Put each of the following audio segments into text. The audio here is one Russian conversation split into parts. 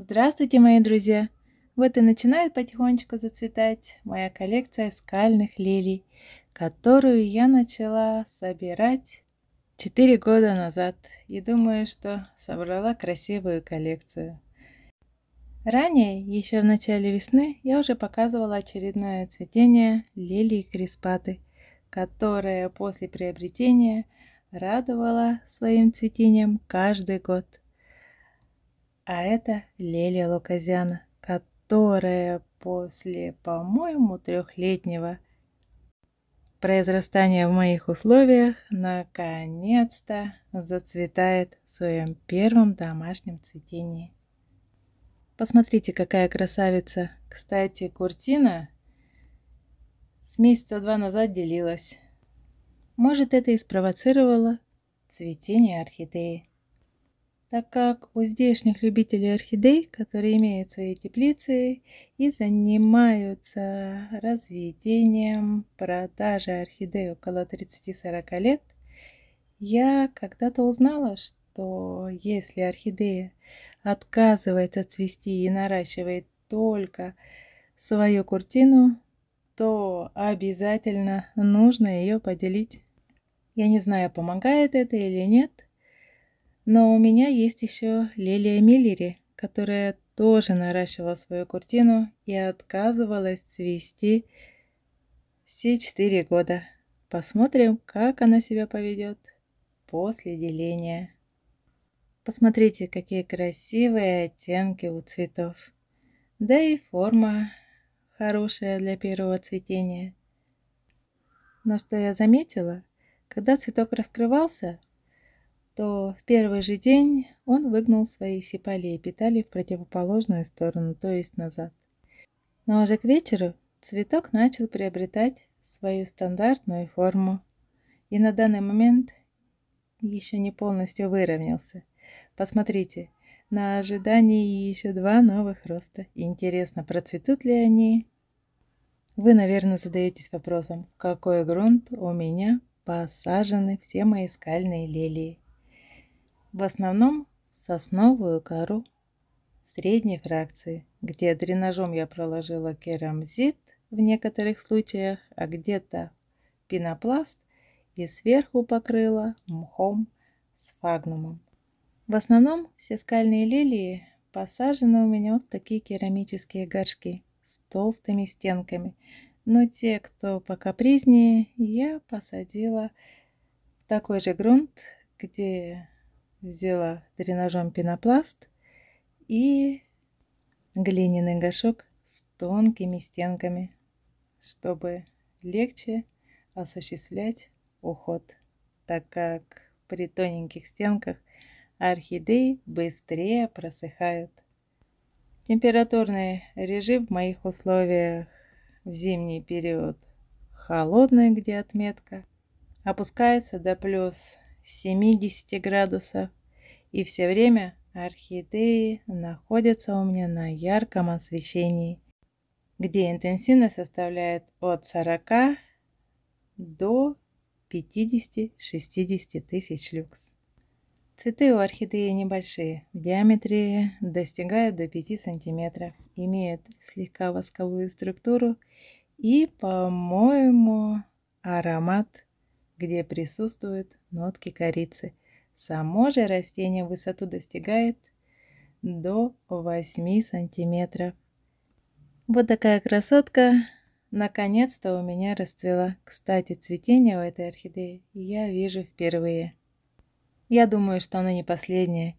Здравствуйте, мои друзья! Вот и начинает потихонечку зацветать моя коллекция скальных лилий, которую я начала собирать 4 года назад и думаю, что собрала красивую коллекцию. Ранее, еще в начале весны, я уже показывала очередное цветение лилии криспаты, которое после приобретения радовала своим цветением каждый год – а это Лелия Луказян, которая после, по-моему, трехлетнего произрастания в моих условиях наконец-то зацветает в своем первом домашнем цветении. Посмотрите, какая красавица! Кстати, куртина с месяца два назад делилась. Может, это и спровоцировало цветение орхидеи так как у здешних любителей орхидей, которые имеют свои теплицы и занимаются разведением, продажей орхидей около 30-40 лет, я когда-то узнала, что если орхидея отказывается цвести и наращивает только свою куртину, то обязательно нужно ее поделить. Я не знаю, помогает это или нет – но у меня есть еще Лелия Миллери, которая тоже наращивала свою куртину и отказывалась цвести все четыре года. Посмотрим, как она себя поведет после деления. Посмотрите, какие красивые оттенки у цветов. Да и форма хорошая для первого цветения. Но что я заметила, когда цветок раскрывался, то в первый же день он выгнал свои сипали и петали в противоположную сторону, то есть назад. Но ну, а уже к вечеру цветок начал приобретать свою стандартную форму и на данный момент еще не полностью выровнялся. Посмотрите, на ожидании еще два новых роста. Интересно, процветут ли они? Вы, наверное, задаетесь вопросом, в какой грунт у меня посажены все мои скальные лилии в основном сосновую кору средней фракции, где дренажом я проложила керамзит в некоторых случаях, а где-то пенопласт и сверху покрыла мхом с фагнумом. В основном все скальные лилии посажены у меня в такие керамические горшки с толстыми стенками, но те, кто покапризнее, я посадила в такой же грунт, где взяла тренажом пенопласт и глиняный горшок с тонкими стенками, чтобы легче осуществлять уход, так как при тоненьких стенках орхидеи быстрее просыхают. Температурный режим в моих условиях в зимний период холодный, где отметка, опускается до плюс 70 градусов. И все время орхидеи находятся у меня на ярком освещении, где интенсивность составляет от 40 до 50-60 тысяч люкс. Цветы у орхидеи небольшие, в диаметре достигают до 5 сантиметров, имеют слегка восковую структуру и, по-моему, аромат где присутствуют нотки корицы. Само же растение высоту достигает до 8 сантиметров. Вот такая красотка наконец-то у меня расцвела. Кстати, цветение у этой орхидеи я вижу впервые. Я думаю, что она не последняя.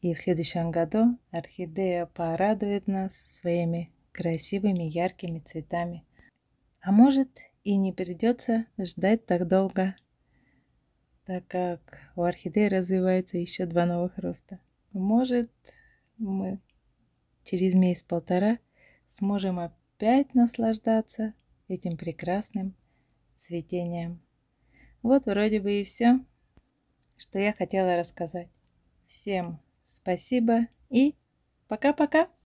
И в следующем году орхидея порадует нас своими красивыми яркими цветами. А может и не придется ждать так долго, так как у орхидеи развивается еще два новых роста. Может, мы через месяц-полтора сможем опять наслаждаться этим прекрасным цветением. Вот вроде бы и все, что я хотела рассказать. Всем спасибо и пока-пока!